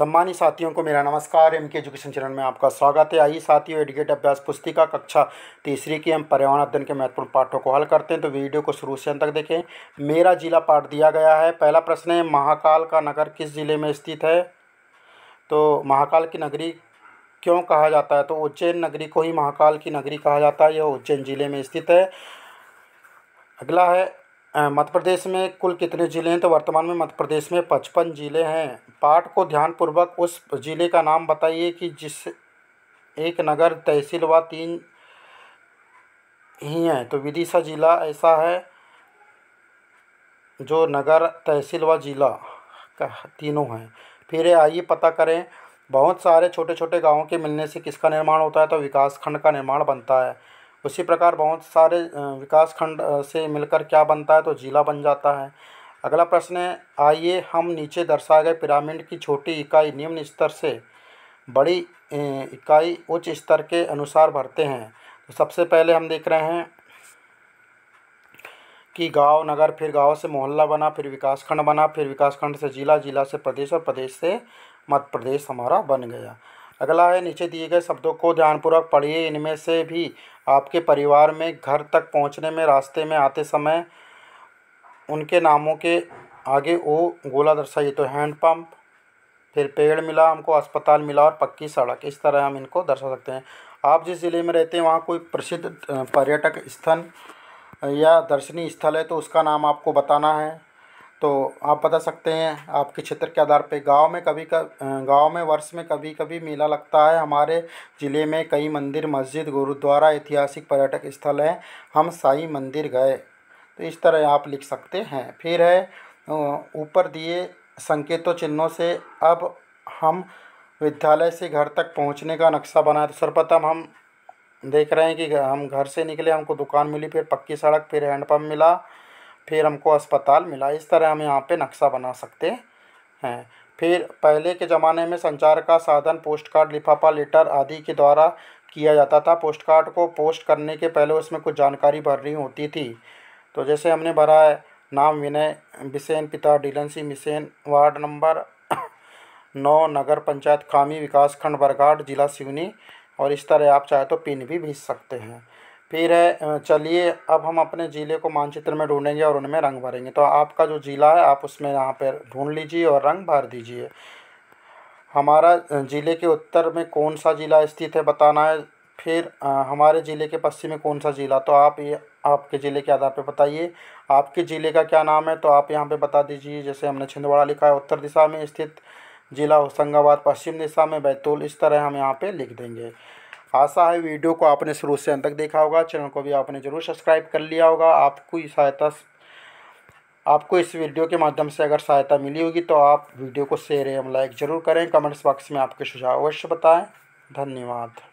सम्मानित साथियों को मेरा नमस्कार एम के एजुकेशन चैनल में आपका स्वागत है आई साथियों एडिकेट अभ्यास पुस्तिका कक्षा तीसरी की हम पर्यावरण अध्ययन के महत्वपूर्ण पाठों को हल करते हैं तो वीडियो को शुरू से अंत तक देखें मेरा जिला पाठ दिया गया है पहला प्रश्न है महाकाल का नगर किस जिले में स्थित है तो महाकाल की नगरी क्यों कहा जाता है तो उज्जैन नगरी को ही महाकाल की नगरी कहा जाता है यह उज्जैन जिले में स्थित है अगला है मध्य प्रदेश में कुल कितने ज़िले हैं तो वर्तमान में मध्य प्रदेश में पचपन ज़िले हैं पाठ को ध्यानपूर्वक उस ज़िले का नाम बताइए कि जिस एक नगर तहसील व तीन ही हैं तो विदिशा ज़िला ऐसा है जो नगर तहसील व ज़िला का तीनों हैं फिर आइए पता करें बहुत सारे छोटे छोटे गांवों के मिलने से किसका निर्माण होता है तो विकास खंड का निर्माण बनता है उसी प्रकार बहुत सारे विकास खंड से मिलकर क्या बनता है तो ज़िला बन जाता है अगला प्रश्न है आइए हम नीचे दर्शाए गए पिरामिड की छोटी इकाई निम्न स्तर से बड़ी इकाई उच्च स्तर के अनुसार भरते हैं तो सबसे पहले हम देख रहे हैं कि गांव नगर फिर गांव से मोहल्ला बना फिर विकासखंड बना फिर विकासखंड से ज़िला ज़िला से प्रदेश और प्रदेश से मध्य प्रदेश हमारा बन गया अगला है नीचे दिए गए शब्दों को ध्यानपूर्वक पढ़िए इनमें से भी आपके परिवार में घर तक पहुंचने में रास्ते में आते समय उनके नामों के आगे ओ गोला दर्शाइए तो हैंडपम्प फिर पेड़ मिला हमको अस्पताल मिला और पक्की सड़क इस तरह हम इनको दर्शा सकते हैं आप जिस ज़िले में रहते हैं वहाँ कोई प्रसिद्ध पर्यटक स्थल या दर्शनीय स्थल है तो उसका नाम आपको बताना है तो आप बता सकते हैं आपके क्षेत्र के आधार पे गांव में कभी गांव में वर्ष में कभी कभी मेला लगता है हमारे ज़िले में कई मंदिर मस्जिद गुरुद्वारा ऐतिहासिक पर्यटक स्थल हैं हम साई मंदिर गए तो इस तरह आप लिख सकते हैं फिर है ऊपर दिए संकेतों चिन्हों से अब हम विद्यालय से घर तक पहुंचने का नक्शा बनाए तो सर्वप्रथम हम देख रहे हैं कि हम घर से निकले हमको दुकान मिली फिर पक्की सड़क फिर हैंडपम्प मिला फिर हमको अस्पताल मिला इस तरह हम यहाँ पे नक्शा बना सकते हैं फिर पहले के ज़माने में संचार का साधन पोस्ट कार्ड लिफाफा लेटर आदि के द्वारा किया जाता था पोस्ट कार्ड को पोस्ट करने के पहले उसमें कुछ जानकारी भरनी होती थी तो जैसे हमने भरा है नाम विनय बिसेन पिता डीलनसी मिसेन वार्ड नंबर नौ नगर पंचायत खामी विकास खंड बरगाट जिला सिवनी और इस तरह आप चाहे तो पिन भी भेज सकते हैं फिर है चलिए अब हम अपने ज़िले को मानचित्र में ढूंढेंगे और उनमें रंग भरेंगे तो आपका जो ज़िला है आप उसमें यहाँ पर ढूंढ लीजिए और रंग भर दीजिए हमारा ज़िले के उत्तर में कौन सा ज़िला स्थित है बताना है फिर हमारे ज़िले के पश्चिम में कौन सा ज़िला तो आप ये आपके ज़िले के आधार पर बताइए आपके ज़िले का क्या नाम है तो आप यहाँ पर बता दीजिए जैसे हमने छिंदवाड़ा लिखा है उत्तर दिशा में स्थित ज़िला होशंगाबाद पश्चिम दिशा में बैतूल इस तरह हम यहाँ पर लिख देंगे आशा है वीडियो को आपने शुरू से अंत तक देखा होगा चैनल को भी आपने ज़रूर सब्सक्राइब कर लिया होगा आपको सहायता आपको इस वीडियो के माध्यम से अगर सहायता मिली होगी तो आप वीडियो को शेयर एवं लाइक ज़रूर करें कमेंट्स बॉक्स में आपके सुझाव अवश्य बताएं धन्यवाद